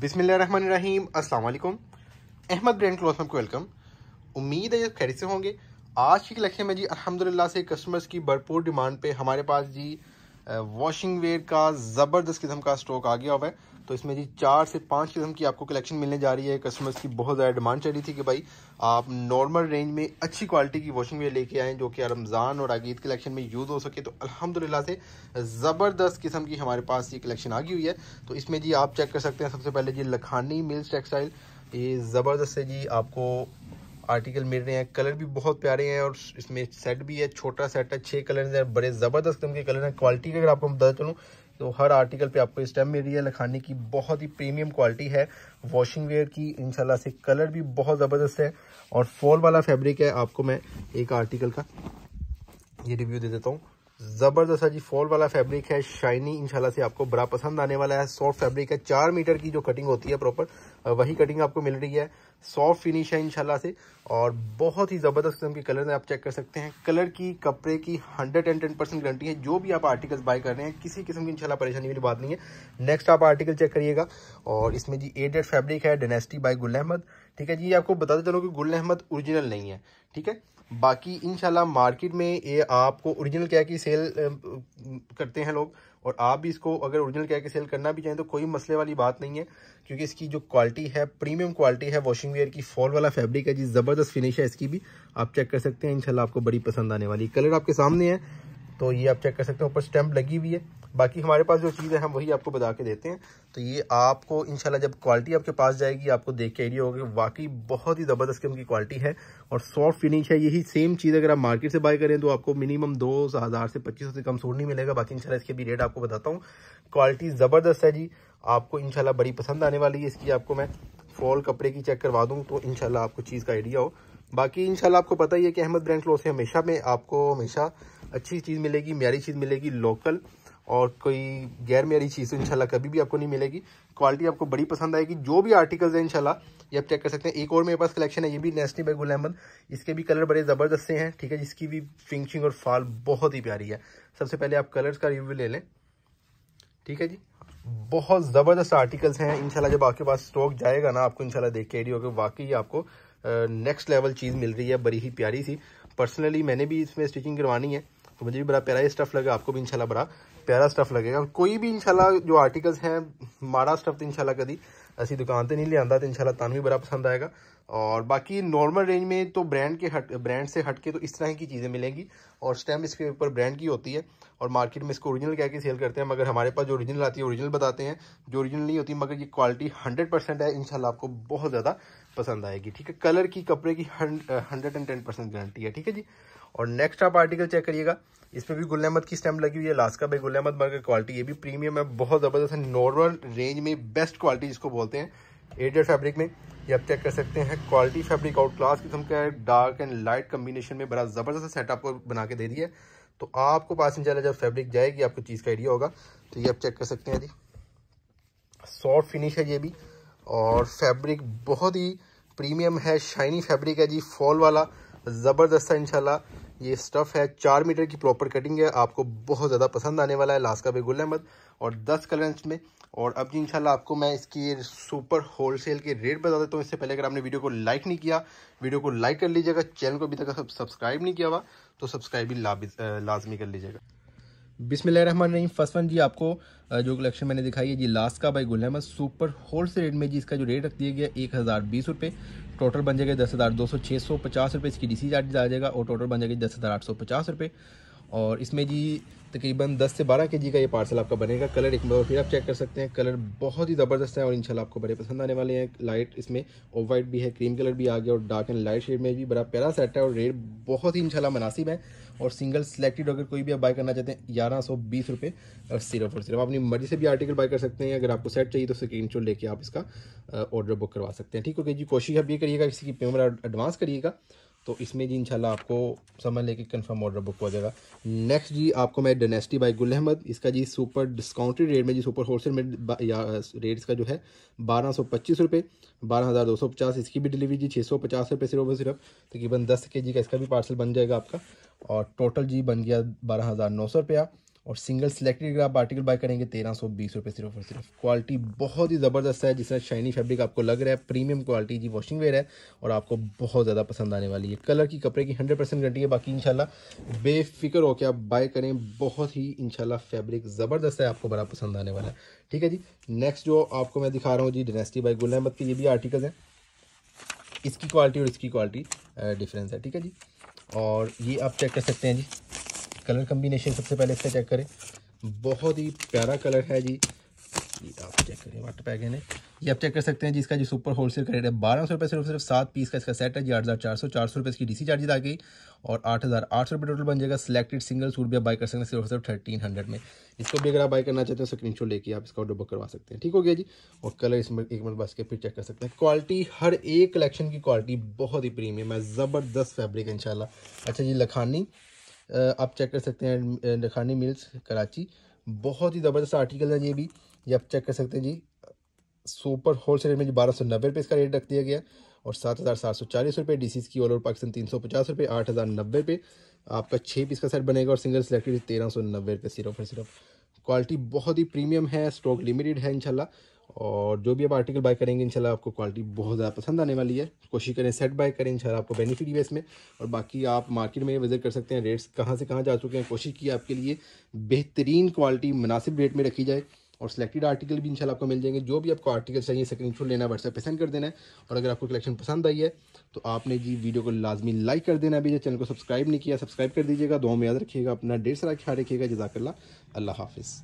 बिसमीम Aslam Ahmed brand cloth को welcome उम्मीद है ये खैर से होंगे आज की लक्ष्य में जी अलहमदिल्ला से कस्टमर्स की भरपूर डिमांड पे हमारे पास जी वॉशिंग वेयर का ज़बरदस्त किस्म का स्टॉक आ गया हुआ है तो इसमें जी चार से पाँच किस्म की आपको कलेक्शन मिलने जा रही है कस्टमर्स की बहुत ज़्यादा डिमांड चल रही थी कि भाई आप नॉर्मल रेंज में अच्छी क्वालिटी की वॉशिंग वेयर लेके आएँ जो कि रमज़ान और आगीद कलेक्शन में यूज़ हो सके तो अलहमदिल्ला से ज़बरदस्त किस्म की हमारे पास ये कलेक्शन आ गई हुई है तो इसमें जी आप चेक कर सकते हैं सबसे पहले जी लखानी मिल्स टेक्सटाइल ये ज़बरदस्त है जी आपको आर्टिकल मिल रहे हैं कलर भी बहुत प्यारे हैं और इसमें सेट भी है छोटा सेट है छः कलर हैं बड़े ज़बरदस्त किस्म के कलर हैं क्वालिटी की अगर आपको बता चलूँ तो हर आर्टिकल पे आपको इस टाइम मिल रही है लखानी की बहुत ही प्रीमियम क्वालिटी है वॉशिंग वेयर की इंशाल्लाह से कलर भी बहुत ज़बरदस्त है और फॉल वाला फैब्रिक है आपको मैं एक आर्टिकल का ये रिव्यू दे देता हूँ ज़बरदस्त है जी फॉल वाला फैब्रिक है शाइनी इंशाल्लाह से आपको बड़ा पसंद आने वाला है सॉफ्ट फैब्रिक है चार मीटर की जो कटिंग होती है प्रॉपर वही कटिंग आपको मिल रही है सॉफ्ट फिनिश है इनशाला से और बहुत ही ज़बरदस्त किस्म के कलर हैं आप चेक कर सकते हैं कलर की कपड़े की hundred and ten percent guarantee है जो भी आप आर्टिकल्स बाय कर रहे हैं किसी किस्म की इनशाला परेशानी वाली बात नहीं है नेक्स्ट आप आर्टिकल चेक करिएगा और इसमें जी एडेड फैब्रिक है डेनेस्टी बाय गुल अहमद ठीक है जी आपको बताते चलो कि गुल अहमद ओरिजिनल नहीं है ठीक है बाकी इनशाला मार्केट में ये आपको ओरिजिनल क्या की सेल करते हैं लोग और आप भी इसको अगर ओरिजिनल कह के सेल करना भी चाहें तो कोई मसले वाली बात नहीं है क्योंकि इसकी जो क्वालिटी है प्रीमियम क्वालिटी है वॉशिंग वेयर की फॉल वाला फैब्रिक है जी ज़बरदस्त फिनिश है इसकी भी आप चेक कर सकते हैं इनशाला आपको बड़ी पसंद आने वाली कलर आपके सामने है तो ये आप चेक कर सकते हैं ऊपर स्टैम्प लगी हुई है बाकी हमारे पास जो चीज़ है हम वही आपको बता के देते हैं तो ये आपको इंशाल्लाह जब क्वालिटी आपके पास जाएगी आपको देख के आइडिया होगा वाकई बहुत ही ज़बरदस्त किस्म की क्वालिटी है और सॉफ्ट फिनिश है यही सेम चीज़ अगर आप मार्केट से बाय करें तो आपको मिनिमम दो हज़ार से पच्चीस से कम सूट नहीं मिलेगा बाकी इनशाला इसके भी रेट आपको बताता हूँ क्वालिटी ज़बरदस्त है जी आपको इनशाला बड़ी पसंद आने वाली है इसकी आपको मैं फॉल कपड़े की चेक करवा दूँ तो इनशाला आपको चीज़ का आइडिया हो बाकी इनशाला आपको पता ही है कि अहमद ब्रांड क्लोथ से हमेशा में आपको हमेशा अच्छी चीज़ मिलेगी म्यारी चीज़ मिलेगी लोकल और कोई गैर म्यारी चीज़ इनशाला कभी भी आपको नहीं मिलेगी क्वालिटी आपको बड़ी पसंद आएगी जो भी आर्टिकल्स हैं इनशाला ये आप चेक कर सकते हैं एक और मेरे पास कलेक्शन है ये भी नेस्टी बाई गुल अहमद इसके भी कलर बड़े ज़बरदस्त से हैं ठीक है जिसकी भी फिनिशिंग और फाल बहुत ही प्यारी है सबसे पहले आप कलर्स का रिव्यू ले लें ठीक है जी बहुत ज़बरदस्त आर्टिकल्स हैं इनशाला जब आपके पास स्टॉक जाएगा ना आपको इनशाला देख के आई होगा वाकई आपको नेक्स्ट लेवल चीज़ मिल रही है बड़ी ही प्यारी सी पर्सनली मैंने भी इसमें स्टिचिंग करवानी है तो मुझे भी बड़ा प्यारा ही स्टफ़ लगा आपको भी इंशाल्लाह बड़ा प्यारा स्टफ़ लगेगा कोई भी इंशाल्लाह जो आर्टिकल्स हैं माड़ा स्टफ़ तो इंशाल्लाह कभी ऐसी दुकान पर नहीं लिया तो इंशाल्लाह तान भी बड़ा पसंद आएगा और बाकी नॉर्मल रेंज में तो ब्रांड के हट ब्रांड से हट के तो इस तरह की चीज़ें मिलेंगी और स्टैम्प इसके ऊपर ब्रांड की होती है और मार्केट में इसको ओरिजिनल कह के सेल करते हैं मगर हमारे पास जो ओरिजिनल आती है ओरिजिनल बताते हैं जो ओरिजिनल नहीं होती मगर ये क्वालिटी हंड्रेड परसेंट है इंशाल्लाह आपको बहुत ज़्यादा पसंद आएगी ठीक है कलर की कपड़े की hundred and ten percent guarantee है ठीक है जी और नेक्स्ट आप आर्टिकल चेक करिएगा इस पर भी गुल अहमद की स्टैम्प लगी हुई है लास्ट का भाई गुल अहमद बर्गर क्वालिटी ये भी प्रीमियम है बहुत ज़बरदस्त है नॉर्मल रेंज में बेस्ट क्वालिटी जिसको बोलते हैं एडेड फैब्रिक में ये आप चेक कर सकते हैं क्वालिटी फैब्रिक आउट क्लास किस्म का है डार्क एंड लाइट कम्बिनेशन में बड़ा ज़बरदस्त सेट आपको बना के दे दिया है तो आपको पास इंशाल्लाह जब फैब्रिक जाएगी आपको चीज़ का आइडिया होगा तो ये आप चेक कर सकते हैं जी सॉफ्ट फिनिश है ये भी और फैब्रिक बहुत ही प्रीमियम है शाइनी फैब्रिक है जी फॉल वाला ज़बरदस्त है इनशाला ये स्टफ़ है चार मीटर की प्रॉपर कटिंग है आपको बहुत ज़्यादा पसंद आने वाला है लास्का बेगुल अहमद और दस कलर में और अब जी इनशाला आपको मैं इसकी सुपर होलसेल के रेट बता देता हूँ इससे पहले अगर आपने वीडियो को लाइक नहीं किया वीडियो को लाइक कर लीजिएगा चैनल को अभी तक सब्सक्राइब नहीं किया हुआ तो सब्सक्राइब भी लाजमी कर लीजिएगा बिसमान रही फर्स्ट वन जी आपको जो कलेक्शन मैंने दिखाई है जी लास्ट का by Gul Ahmed super wholesale rate में जी इसका जो रेट रख दिया गया एक हज़ार बीस रुपये टोटल बन जाएगा दस हज़ार दो सौ छः सौ पचास रुपये इसकी डी सी चार्ज आ जाएगा और टोटल बन जाएगी दस हज़ार आठ सौ पचास रुपये और इसमें जी तकरीबन 10 से 12 के जी का ये पार्सल आपका बनेगा कलर एक बार फिर आप चेक कर सकते हैं कलर बहुत ही ज़बरदस्त है और इंशाल्लाह आपको बड़े पसंद आने वाले हैं लाइट इसमें ऑफ वाइट भी है क्रीम कलर भी आ गया और डार्क एंड लाइट शेड में भी बड़ा प्यारा सेट है और रेट बहुत ही इंशाल्लाह मुनासिब है और सिंगल सेलेक्टेड अगर कोई भी आप बाय करना चाहते हैं ग्यारह सौ बीस रुपये सिर्फ और सिर्फ अपनी मर्जी से भी आर्टिकल बाय कर सकते हैं अगर आपको सेट चाहिए तो स्क्रीन शॉट लेके आप इसका ऑर्डर बुक करवा सकते हैं ठीक है जी कोशिश आप ये करिएगा किसी की पेमेंट एडवांस करिएगा तो इसमें जी इंशाल्लाह आपको समझ लेके कंफर्म कन्फर्म ऑर्डर बुक हो जाएगा नेक्स्ट जी आपको मैं डोनेस्टी बाई गुल अहमद इसका जी सुपर डिस्काउंटेड रेट में जी सुपर होलसेल में या रेट इसका जो है बारह सौ पच्चीस रुपये बारह हज़ार दो सौ पचास इसकी भी डिलीवरी जी छः सौ पचास रुपये सिर्फ और सिर्फ तकरीबन दस के जी का इसका भी पार्सल बन जाएगा आपका और टोटल जी बन गया बारह हज़ार नौ सौ रुपया और सिंगल सेलेक्टेड अगर आप आर्टिकल बाय करेंगे तेरह सौ बीस रुपये सिर्फ और सिर्फ क्वालिटी बहुत ही ज़बरदस्त है जिसमें शाइनी फैब्रिक आपको लग रहा है प्रीमियम क्वालिटी जी वॉशिंग वेयर है और आपको बहुत ज़्यादा पसंद आने वाली है कलर की कपड़े की हंड्रेड परसेंट गारंटी है बाकी इनशाला बेफिक्र होकर आप बाय करें बहुत ही इनशाला फैब्रिक ज़बरदस्त है आपको बड़ा पसंद आने वाला है ठीक है जी नेक्स्ट जो आपको मैं दिखा रहा हूँ जी डेनेस्टी बाई गुल अहमद के ये भी आर्टिकल हैं इसकी क्वालिटी और इसकी क्वालिटी डिफरेंस है ठीक है जी और ये आप चेक कर सकते हैं जी कलर कम्बिनेशन सबसे पहले इसका चेक करें बहुत ही प्यारा कलर है जी ये आप चेक करें वाटर पैक है ये आप चेक कर सकते हैं जिसका जो सुपर होलसेल का रेट है बारह सौ रुपये सिर्फ सिर्फ सात पीस का इसका सेट है जी आठ हज़ार चार सौ चार सौ रुपये इसकी डीसी चार्जेस आ गई और आठ हज़ार आठ सौ रुपये टोटल बन जाएगा सिलेक्टेड सिंगल सूट भी आप बाई कर सकते हैं सिर्फ सिर्फ थर्टीन हंड्रेड में इसको भी अगर आप बाई करना चाहते हो स्क्रीन शॉट लेके आप इसका ऑर्डर बुक करवा सकते हैं ठीक हो गया जी और कलर इसमें एक मिनट बस के फिर चेक कर सकते हैं क्वालिटी हर एक कलेक्शन की क्वालिटी बहुत ही प्रीमियम है ज़बरदस्त फैब्रिक है अच्छा जी लखानी आप चेक कर सकते हैं नखानी मिल्स कराची बहुत ही ज़बरदस्त आर्टिकल है ये भी ये आप चेक कर सकते हैं जी सुपर होल सेल रेट में जी बारह सौ नब्बे रुपये इसका रेट रख दिया गया और सात हज़ार सात सौ चालीस रुपये डी सी की ऑल ओवर पाकिस्तान तीन सौ पचास रुपये आठ हज़ार नब्बे रुपये आपका छः पीस का सेट बनेगा और सिंगल सेलेक्टेड तेरह सौ नब्बे रुपये सिर्फ और सिर्फ क्वालिटी बहुत ही प्रीमियम है स्टॉक लिमिटेड है इंशाल्लाह और जो भी आप आर्टिकल बाय करेंगे इंशाल्लाह आपको क्वालिटी बहुत ज़्यादा पसंद आने वाली है कोशिश करें सेट बाय करें इंशाल्लाह आपको बेनिफिट भी है इसमें और बाकी आप मार्केट में विजिट कर सकते हैं रेट्स कहाँ से कहाँ जा चुके हैं कोशिश की आपके लिए बेहतरीन क्वालिटी मुनासिब रेट में रखी जाए और सिलेक्टेड आर्टिकल भी इंशाल्लाह आपको मिल जाएंगे जो भी आपको आर्टिकल चाहिए स्क्रीन शॉट लेना व्हाट्सएप पे सेंड कर देना है और अगर आपको कलेक्शन पसंद आई है तो आपने जी वीडियो को लाजमी लाइक कर देना अभी चैनल को सब्सक्राइब नहीं किया सब्सक्राइब कर दीजिएगा दो में याद रखिएगा अपना डेढ़ सारा ख्याल रखिएगा जजाकल्ला अल्लाह हाफिज़